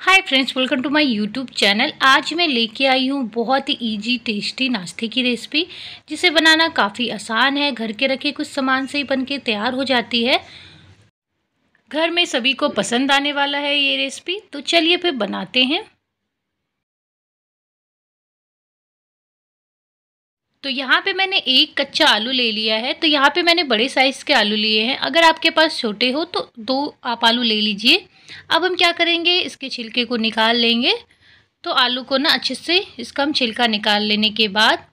hi friends welcome to my YouTube channel आज मैं लेके आई हूँ बहुत ही इजी टेस्टी नाश्ते की रेसिपी जिसे बनाना काफ़ी आसान है घर के रखे कुछ सामान से ही बन के तैयार हो जाती है घर में सभी को पसंद आने वाला है ये रेसिपी तो चलिए फिर बनाते हैं तो यहाँ पे मैंने एक कच्चा आलू ले लिया है तो यहाँ पे मैंने बड़े साइज़ के आलू लिए हैं अगर आपके पास छोटे हो तो दो आप आलू ले लीजिए अब हम क्या करेंगे इसके छिलके को निकाल लेंगे तो आलू को ना अच्छे से इसका हम छिलका निकाल लेने के बाद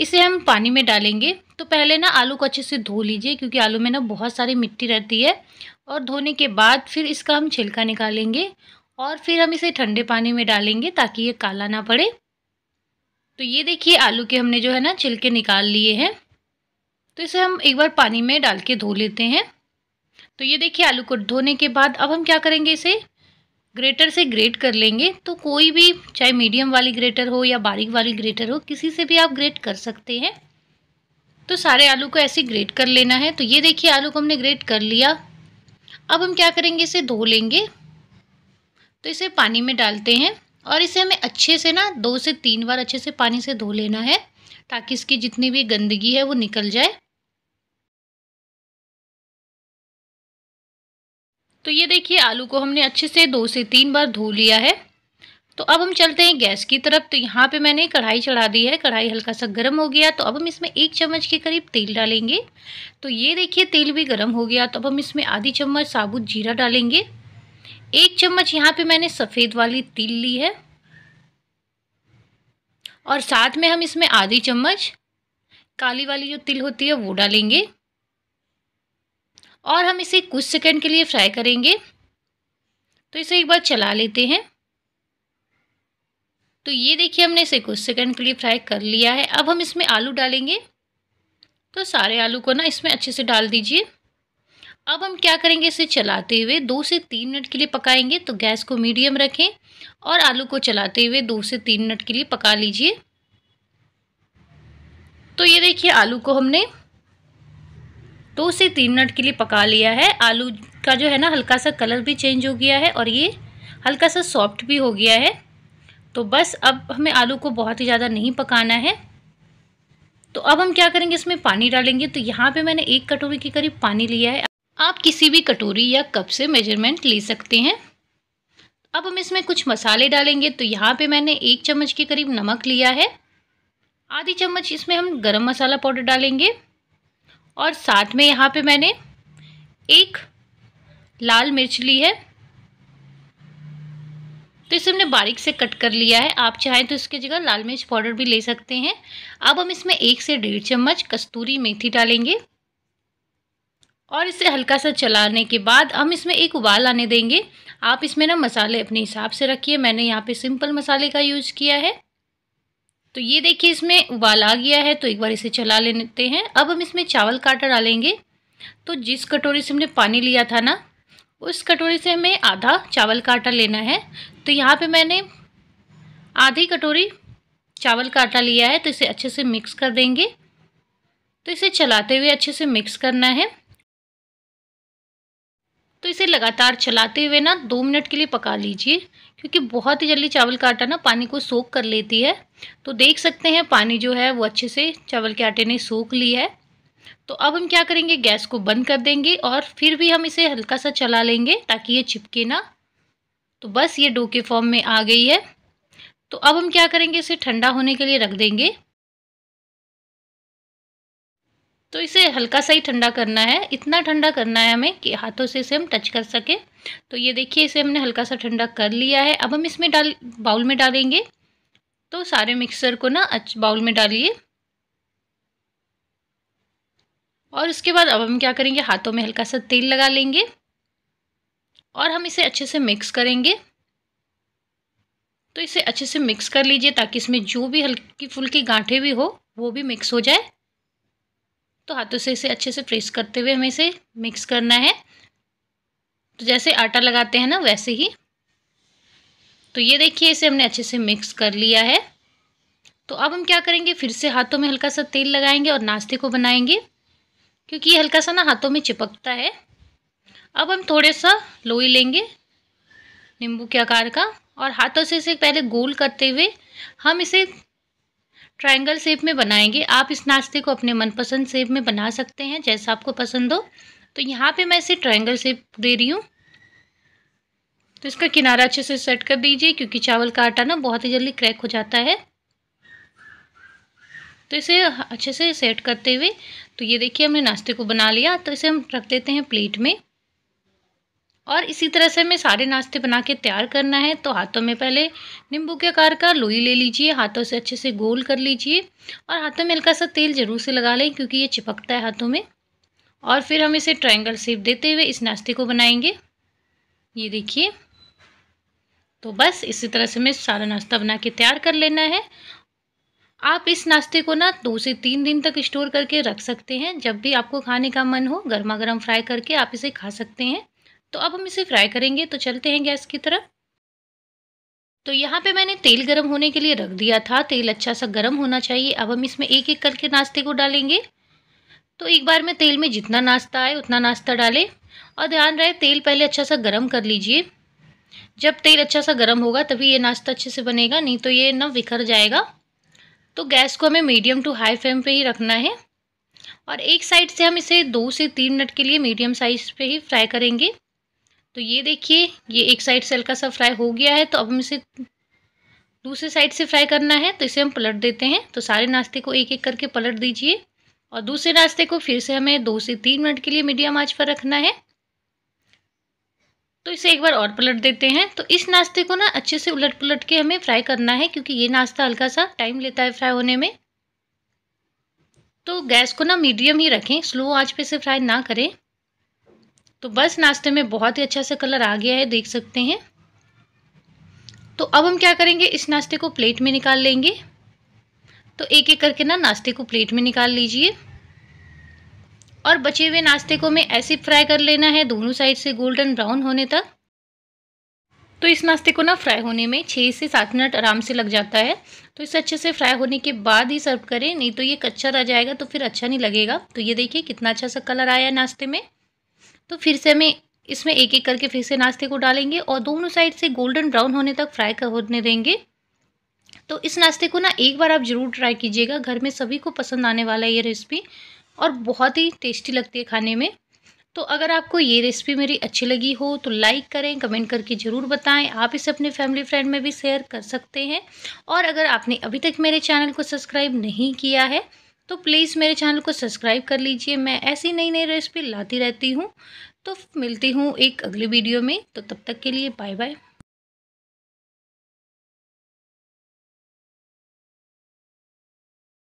इसे हम पानी में डालेंगे तो पहले ना आलू को अच्छे से धो लीजिए क्योंकि आलू में ना बहुत सारी मिट्टी रहती है और धोने के बाद फिर इसका हम छिलका निकालेंगे और फिर हम इसे ठंडे पानी में डालेंगे ताकि ये काला ना पड़े तो ये देखिए आलू के हमने जो है ना छिलके निकाल लिए हैं तो इसे हम एक बार पानी में डाल के धो लेते हैं तो ये देखिए आलू को धोने के बाद अब हम क्या करेंगे इसे ग्रेटर से ग्रेट कर लेंगे तो कोई भी चाहे मीडियम वाली ग्रेटर हो या बारीक वाली ग्रेटर हो किसी से भी आप ग्रेट कर सकते हैं तो सारे आलू को ऐसे ग्रेट कर लेना है तो ये देखिए आलू को हमने ग्रेट कर लिया अब हम क्या करेंगे इसे धो लेंगे तो इसे पानी में डालते हैं और इसे हमें अच्छे से ना दो से तीन बार अच्छे से पानी से धो लेना है ताकि इसकी जितनी भी गंदगी है वो निकल जाए तो ये देखिए आलू को हमने अच्छे से दो से तीन बार धो लिया है तो अब हम चलते हैं गैस की तरफ तो यहाँ पे मैंने कढ़ाई चढ़ा दी है कढ़ाई हल्का सा गर्म हो गया तो अब हम इसमें एक चम्मच के करीब तेल डालेंगे तो ये देखिए तेल भी गर्म हो गया तो अब हम इसमें आधी चम्मच साबुत जीरा डालेंगे एक चम्मच यहाँ पे मैंने सफ़ेद वाली तिल ली है और साथ में हम इसमें आधी चम्मच काली वाली जो तिल होती है वो डालेंगे और हम इसे कुछ सेकंड के लिए फ्राई करेंगे तो इसे एक बार चला लेते हैं तो ये देखिए हमने इसे कुछ सेकंड के लिए फ्राई कर लिया है अब हम इसमें आलू डालेंगे तो सारे आलू को ना इसमें अच्छे से डाल दीजिए अब हम क्या करेंगे इसे चलाते हुए दो से तीन मिनट के लिए पकाएंगे तो गैस को मीडियम रखें और आलू को चलाते हुए दो से तीन मिनट के लिए पका लीजिए तो ये देखिए आलू को हमने दो से तीन मिनट के लिए पका लिया है आलू का जो है ना हल्का सा कलर भी चेंज हो गया है और ये हल्का सा सॉफ्ट भी हो गया है तो बस अब हमें आलू को बहुत ही ज़्यादा नहीं पकाना है तो अब हम क्या करेंगे इसमें पानी डालेंगे तो यहाँ पे मैंने एक कटोरी के करीब पानी लिया है आप किसी भी कटोरी या कप से मेजरमेंट ले सकते हैं अब हम इसमें कुछ मसाले डालेंगे तो यहाँ पे मैंने एक चम्मच के करीब नमक लिया है आधी चम्मच इसमें हम गरम मसाला पाउडर डालेंगे और साथ में यहाँ पे मैंने एक लाल मिर्च ली है तो इसे हमने बारीक से कट कर लिया है आप चाहें तो इसके जगह लाल मिर्च पाउडर भी ले सकते हैं अब हम इसमें एक से डेढ़ चम्मच कस्तूरी मेथी डालेंगे और इसे हल्का सा चलाने के बाद हम इसमें एक उबाल आने देंगे आप इसमें ना मसाले अपने हिसाब से रखिए मैंने यहाँ पे सिंपल मसाले का यूज़ किया है तो ये देखिए इसमें उबाल आ गया है तो एक बार इसे चला लेते हैं अब हम इसमें चावल का आटा डालेंगे तो जिस कटोरी से हमने पानी लिया था ना उस कटोरी से हमें आधा चावल का आटा लेना है तो यहाँ पर मैंने आधी कटोरी चावल का आटा लिया है तो इसे अच्छे से मिक्स कर देंगे तो इसे चलाते हुए अच्छे से मिक्स करना है तो इसे लगातार चलाते हुए ना दो मिनट के लिए पका लीजिए क्योंकि बहुत ही जल्दी चावल का आटा ना पानी को सोख कर लेती है तो देख सकते हैं पानी जो है वो अच्छे से चावल के आटे ने सोख ली है तो अब हम क्या करेंगे गैस को बंद कर देंगे और फिर भी हम इसे हल्का सा चला लेंगे ताकि ये चिपके ना तो बस ये डो के फॉर्म में आ गई है तो अब हम क्या करेंगे इसे ठंडा होने के लिए रख देंगे इसे हल्का सा ही ठंडा करना है इतना ठंडा करना है हमें कि हाथों से इसे हम टच कर सकें तो ये देखिए इसे हमने हल्का सा ठंडा कर लिया है अब हम इसमें डाल बाउल में डालेंगे तो सारे मिक्सर को ना बाउल में डालिए और उसके बाद अब हम क्या करेंगे हाथों में हल्का सा तेल लगा लेंगे और हम इसे अच्छे से मिक्स करेंगे तो इसे अच्छे से मिक्स कर लीजिए ताकि इसमें जो भी हल्की फुल्की गांठे भी हो वो भी मिक्स हो जाए तो हाथों से इसे अच्छे से प्रेस करते हुए हमें इसे मिक्स करना है तो जैसे आटा लगाते हैं ना वैसे ही तो ये देखिए इसे हमने अच्छे से मिक्स कर लिया है तो अब हम क्या करेंगे फिर से हाथों में हल्का सा तेल लगाएंगे और नाश्ते को बनाएंगे क्योंकि ये हल्का सा ना हाथों में चिपकता है अब हम थोड़े सा लोई लेंगे नींबू के आकार का और हाथों से इसे पहले गोल करते हुए हम इसे ट्रायंगल शेप में बनाएंगे आप इस नाश्ते को अपने मनपसंद शेप में बना सकते हैं जैसा आपको पसंद हो तो यहाँ पे मैं इसे ट्रायंगल शेप दे रही हूँ तो इसका किनारा अच्छे से सेट कर दीजिए क्योंकि चावल का आटा ना बहुत ही जल्दी क्रैक हो जाता है तो इसे अच्छे से सेट करते हुए तो ये देखिए हमने नाश्ते को बना लिया तो इसे हम रख देते हैं प्लेट में और इसी तरह से हमें सारे नाश्ते बना के तैयार करना है तो हाथों में पहले नींबू के आकार का लोई ले लीजिए हाथों से अच्छे से गोल कर लीजिए और हाथों में हल्का सा तेल ज़रूर से लगा लें क्योंकि ये चिपकता है हाथों में और फिर हम इसे ट्रायंगल शेप देते हुए इस नाश्ते को बनाएंगे ये देखिए तो बस इसी तरह से हमें सारा नाश्ता बना के तैयार कर लेना है आप इस नाश्ते को ना दो से तीन दिन तक स्टोर करके रख सकते हैं जब भी आपको खाने का मन हो गर्मा गर्म फ्राई करके आप इसे खा सकते हैं तो अब हम इसे फ्राई करेंगे तो चलते हैं गैस की तरफ तो यहाँ पे मैंने तेल गरम होने के लिए रख दिया था तेल अच्छा सा गरम होना चाहिए अब हम इसमें एक एक करके नाश्ते को डालेंगे तो एक बार में तेल में जितना नाश्ता आए उतना नाश्ता डालें और ध्यान रहे तेल पहले अच्छा सा गर्म कर लीजिए जब तेल अच्छा सा गर्म होगा तभी ये नाश्ता अच्छे से बनेगा नहीं तो ये ना बिखर जाएगा तो गैस को हमें मीडियम टू हाई फ्लेम पर ही रखना है और एक साइड से हम इसे दो से तीन मिनट के लिए मीडियम साइज पर ही फ्राई करेंगे तो ये देखिए ये एक साइड से हल्का सा फ्राई हो गया है तो अब हम इसे दूसरे साइड से फ्राई करना है तो इसे हम पलट देते हैं तो सारे नाश्ते को एक एक करके पलट दीजिए और दूसरे नाश्ते को फिर से हमें दो से तीन मिनट के लिए मीडियम आंच पर रखना है तो इसे एक बार और पलट देते हैं तो इस नाश्ते को ना अच्छे से उलट पलट के हमें फ्राई करना है क्योंकि ये नाश्ता हल्का सा टाइम लेता है फ्राई होने में तो गैस को ना मीडियम ही रखें स्लो आंच पे से फ्राई ना करें तो बस नाश्ते में बहुत ही अच्छा सा कलर आ गया है देख सकते हैं तो अब हम क्या करेंगे इस नाश्ते को प्लेट में निकाल लेंगे तो एक एक करके ना नाश्ते को प्लेट में निकाल लीजिए और बचे हुए नाश्ते को हमें ऐसे फ्राई कर लेना है दोनों साइड से गोल्डन ब्राउन होने तक तो इस नाश्ते को ना फ्राई होने में छः से सात मिनट आराम से लग जाता है तो इसे अच्छे से फ्राई होने के बाद ही सर्व करें नहीं तो ये कच्चा रह जाएगा तो फिर अच्छा नहीं लगेगा तो ये देखिए कितना अच्छा सा कलर आया है नाश्ते में तो फिर से हमें इसमें एक एक करके फिर से नाश्ते को डालेंगे और दोनों साइड से गोल्डन ब्राउन होने तक फ्राई कर होने देंगे तो इस नाश्ते को ना एक बार आप ज़रूर ट्राई कीजिएगा घर में सभी को पसंद आने वाला है ये रेसिपी और बहुत ही टेस्टी लगती है खाने में तो अगर आपको ये रेसिपी मेरी अच्छी लगी हो तो लाइक करें कमेंट करके ज़रूर बताएं आप इसे अपने फैमिली फ्रेंड में भी शेयर कर सकते हैं और अगर आपने अभी तक मेरे चैनल को सब्सक्राइब नहीं किया है तो प्लीज़ मेरे चैनल को सब्सक्राइब कर लीजिए मैं ऐसी नई नई रेसिपी लाती रहती हूँ तो मिलती हूँ एक अगली वीडियो में तो तब तक के लिए बाय बाय